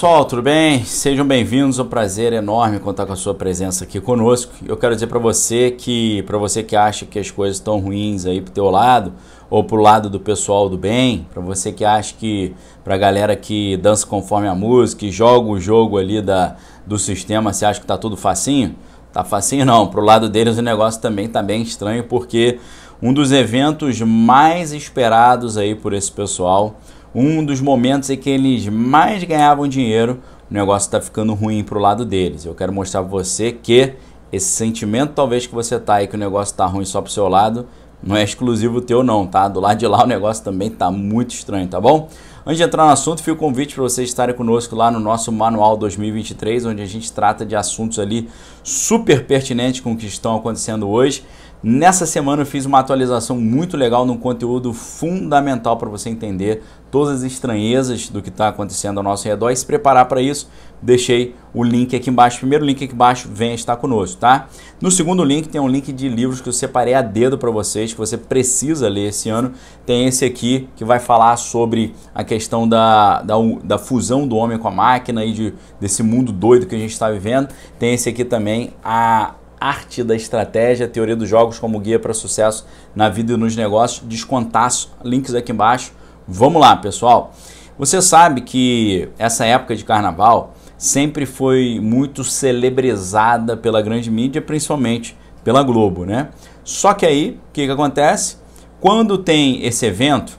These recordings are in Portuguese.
pessoal, tudo bem? Sejam bem-vindos. É um prazer enorme contar com a sua presença aqui conosco. Eu quero dizer para você que, para você que acha que as coisas estão ruins aí pro teu lado ou pro lado do pessoal do bem, para você que acha que pra galera que dança conforme a música, joga o jogo ali da do sistema, você acha que tá tudo facinho? Tá facinho não. Pro lado deles o negócio também tá bem estranho porque um dos eventos mais esperados aí por esse pessoal um dos momentos em que eles mais ganhavam dinheiro, o negócio está ficando ruim para o lado deles. Eu quero mostrar para você que esse sentimento, talvez que você tá aí, que o negócio está ruim só para o seu lado, não é exclusivo teu não, tá? Do lado de lá o negócio também tá muito estranho, tá bom? Antes de entrar no assunto, fica o convite para vocês estarem conosco lá no nosso Manual 2023, onde a gente trata de assuntos ali super pertinentes com o que estão acontecendo hoje. Nessa semana eu fiz uma atualização muito legal num conteúdo fundamental para você entender todas as estranhezas do que está acontecendo ao nosso redor e se preparar para isso, deixei o link aqui embaixo. primeiro link aqui embaixo, venha estar conosco, tá? No segundo link tem um link de livros que eu separei a dedo para vocês, que você precisa ler esse ano. Tem esse aqui que vai falar sobre a questão da, da, da fusão do homem com a máquina e de, desse mundo doido que a gente está vivendo. Tem esse aqui também, a Arte da Estratégia, Teoria dos Jogos como Guia para Sucesso na Vida e nos Negócios. Descontaço, links aqui embaixo Vamos lá, pessoal. Você sabe que essa época de carnaval sempre foi muito celebrizada pela grande mídia, principalmente pela Globo, né? Só que aí, o que, que acontece? Quando tem esse evento,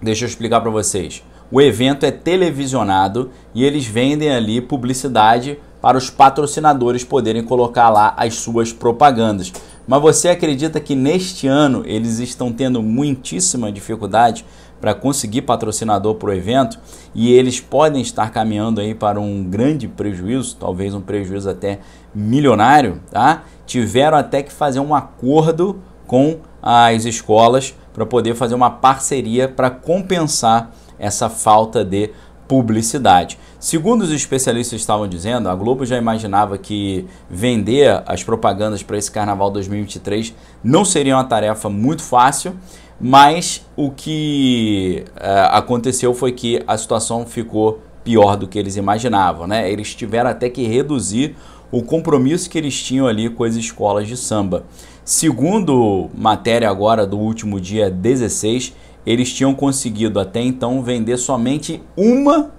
deixa eu explicar para vocês. O evento é televisionado e eles vendem ali publicidade para os patrocinadores poderem colocar lá as suas propagandas. Mas você acredita que neste ano eles estão tendo muitíssima dificuldade para conseguir patrocinador para o evento e eles podem estar caminhando aí para um grande prejuízo, talvez um prejuízo até milionário, tá? Tiveram até que fazer um acordo com as escolas para poder fazer uma parceria para compensar essa falta de publicidade. Segundo os especialistas estavam dizendo, a Globo já imaginava que vender as propagandas para esse carnaval 2023 não seria uma tarefa muito fácil mas o que uh, aconteceu foi que a situação ficou pior do que eles imaginavam, né? Eles tiveram até que reduzir o compromisso que eles tinham ali com as escolas de samba. Segundo matéria agora do último dia 16, eles tinham conseguido até então vender somente uma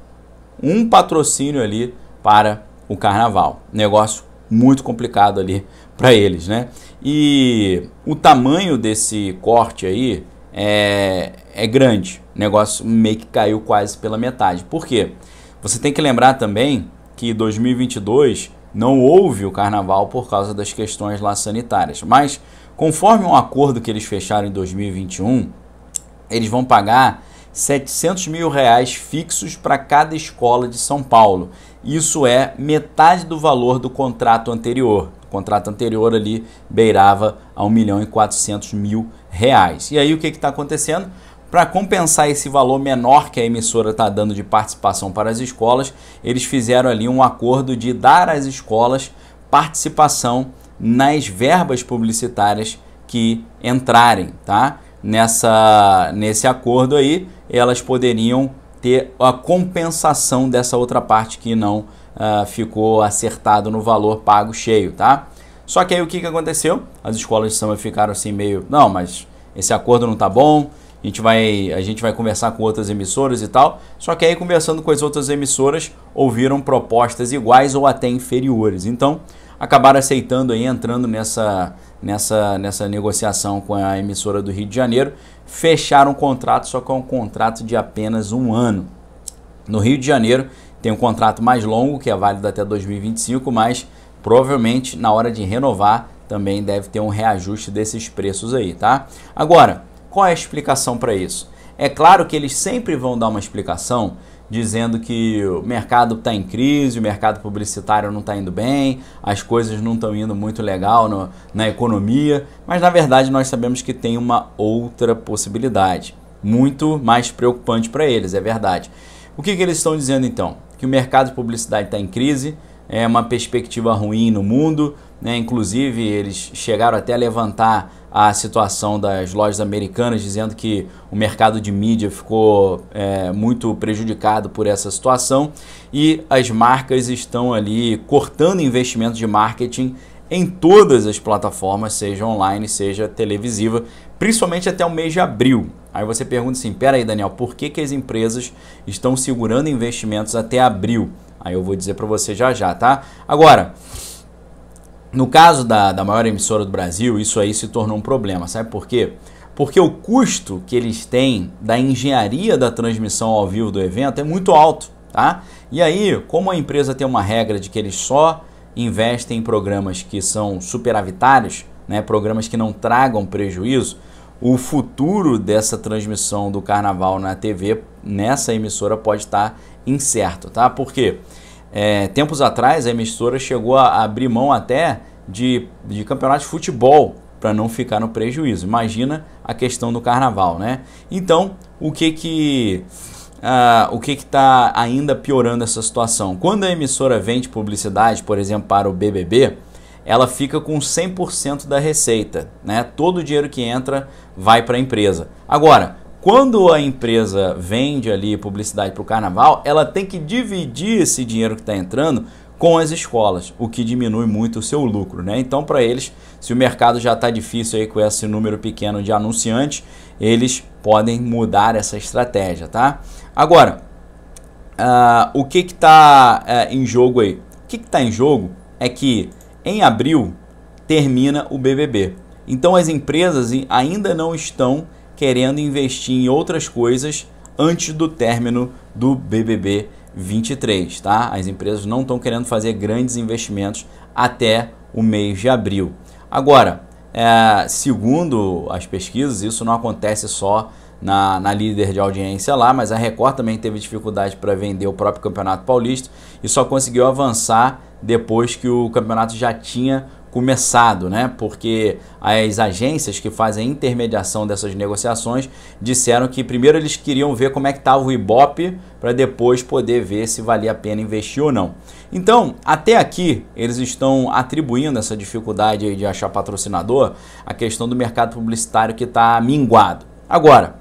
um patrocínio ali para o carnaval. Negócio muito complicado ali para eles, né? E o tamanho desse corte aí é, é grande. O negócio meio que caiu quase pela metade. Por quê? Você tem que lembrar também que 2022 não houve o carnaval por causa das questões lá sanitárias. Mas, conforme um acordo que eles fecharam em 2021, eles vão pagar 700 mil reais fixos para cada escola de São Paulo. Isso é metade do valor do contrato anterior. O contrato anterior ali beirava a 1 milhão e 400 mil reais reais. E aí o que está acontecendo? Para compensar esse valor menor que a emissora está dando de participação para as escolas, eles fizeram ali um acordo de dar às escolas participação nas verbas publicitárias que entrarem, tá? Nessa, nesse acordo aí, elas poderiam ter a compensação dessa outra parte que não uh, ficou acertado no valor pago cheio, tá? Só que aí o que, que aconteceu? As escolas de samba ficaram assim meio, não, mas esse acordo não tá bom, a gente vai, a gente vai conversar com outras emissoras e tal. Só que aí conversando com as outras emissoras, ouviram propostas iguais ou até inferiores. Então, acabaram aceitando aí entrando nessa nessa nessa negociação com a emissora do Rio de Janeiro, fecharam o contrato, só que é um contrato de apenas um ano. No Rio de Janeiro tem um contrato mais longo, que é válido até 2025, mas provavelmente na hora de renovar também deve ter um reajuste desses preços aí, tá? Agora, qual é a explicação para isso? É claro que eles sempre vão dar uma explicação dizendo que o mercado está em crise, o mercado publicitário não está indo bem, as coisas não estão indo muito legal no, na economia, mas na verdade nós sabemos que tem uma outra possibilidade, muito mais preocupante para eles, é verdade. O que, que eles estão dizendo então? Que o mercado de publicidade está em crise, é, uma perspectiva ruim no mundo. Né? Inclusive, eles chegaram até a levantar a situação das lojas americanas, dizendo que o mercado de mídia ficou é, muito prejudicado por essa situação e as marcas estão ali cortando investimentos de marketing em todas as plataformas, seja online, seja televisiva, principalmente até o mês de abril. Aí você pergunta assim: pera aí, Daniel, por que, que as empresas estão segurando investimentos até abril? Aí eu vou dizer para você já já, tá? Agora, no caso da, da maior emissora do Brasil, isso aí se tornou um problema, sabe por quê? Porque o custo que eles têm da engenharia da transmissão ao vivo do evento é muito alto, tá? E aí, como a empresa tem uma regra de que eles só investem em programas que são superavitários, né, programas que não tragam prejuízo, o futuro dessa transmissão do carnaval na TV nessa emissora pode estar incerto, tá? Porque é, tempos atrás a emissora chegou a abrir mão até de, de campeonato de futebol para não ficar no prejuízo. Imagina a questão do carnaval, né? Então, o que que uh, o que está ainda piorando essa situação? Quando a emissora vende publicidade, por exemplo, para o BBB, ela fica com 100% da receita, né? Todo o dinheiro que entra vai para a empresa. Agora, quando a empresa vende ali publicidade para o carnaval, ela tem que dividir esse dinheiro que está entrando com as escolas, o que diminui muito o seu lucro, né? Então, para eles, se o mercado já está difícil aí com esse número pequeno de anunciantes, eles podem mudar essa estratégia, tá? Agora, uh, o que está uh, eh, em jogo aí? O que está em jogo é que em abril termina o BBB. Então as empresas ainda não estão querendo investir em outras coisas antes do término do BBB 23, tá? As empresas não estão querendo fazer grandes investimentos até o mês de abril. Agora, é, segundo as pesquisas, isso não acontece só na, na, líder de audiência lá, mas a Record também teve dificuldade para vender o próprio Campeonato Paulista e só conseguiu avançar depois que o campeonato já tinha começado, né? Porque as agências que fazem a intermediação dessas negociações disseram que primeiro eles queriam ver como é que estava o Ibope para depois poder ver se valia a pena investir ou não. Então, até aqui eles estão atribuindo essa dificuldade de achar patrocinador à questão do mercado publicitário que está minguado. Agora,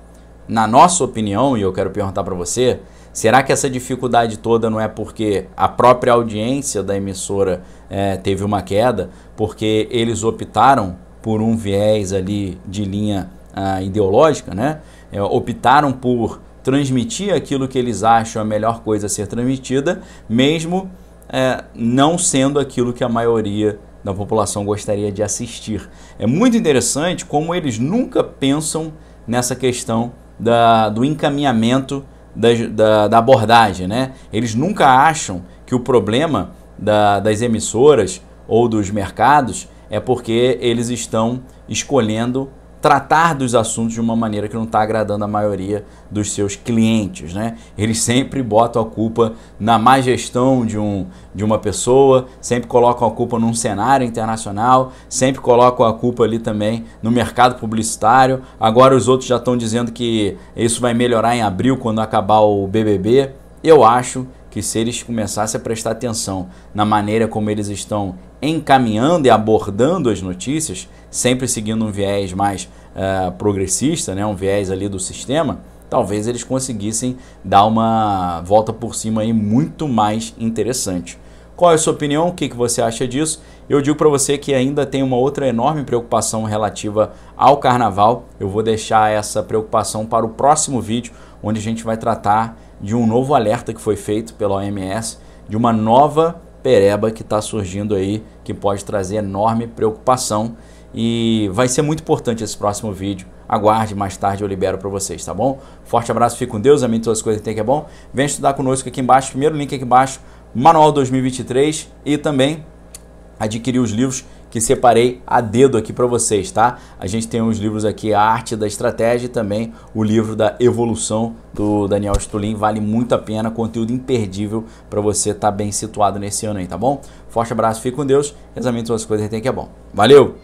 na nossa opinião, e eu quero perguntar para você, Será que essa dificuldade toda não é porque a própria audiência da emissora é, teve uma queda, porque eles optaram por um viés ali de linha ah, ideológica, né? É, optaram por transmitir aquilo que eles acham a melhor coisa a ser transmitida, mesmo é, não sendo aquilo que a maioria da população gostaria de assistir. É muito interessante como eles nunca pensam nessa questão da, do encaminhamento da, da, da abordagem, né? Eles nunca acham que o problema da, das emissoras ou dos mercados é porque eles estão escolhendo tratar dos assuntos de uma maneira que não está agradando a maioria dos seus clientes, né? Eles sempre botam a culpa na má gestão de, um, de uma pessoa, sempre colocam a culpa num cenário internacional, sempre colocam a culpa ali também no mercado publicitário. Agora os outros já estão dizendo que isso vai melhorar em abril quando acabar o BBB. Eu acho que se eles começassem a prestar atenção na maneira como eles estão encaminhando e abordando as notícias, sempre seguindo um viés mais uh, progressista, né, um viés ali do sistema, talvez eles conseguissem dar uma volta por cima aí muito mais interessante. Qual é a sua opinião? O que, que você acha disso? Eu digo para você que ainda tem uma outra enorme preocupação relativa ao carnaval. Eu vou deixar essa preocupação para o próximo vídeo, onde a gente vai tratar de um novo alerta que foi feito pela OMS, de uma nova pereba que está surgindo aí, que pode trazer enorme preocupação. E vai ser muito importante esse próximo vídeo. Aguarde, mais tarde eu libero para vocês, tá bom? Forte abraço, fique com Deus, amém, todas as coisas que tem que é bom. Vem estudar conosco aqui embaixo, primeiro link aqui embaixo Manual 2023 e também adquirir os livros que separei a dedo aqui para vocês, tá? A gente tem uns livros aqui, A Arte da Estratégia e também o livro da Evolução do Daniel Stulin. Vale muito a pena, conteúdo imperdível para você estar tá bem situado nesse ano aí, tá bom? Forte abraço, fique com Deus, examine suas coisas e tem que é bom. Valeu!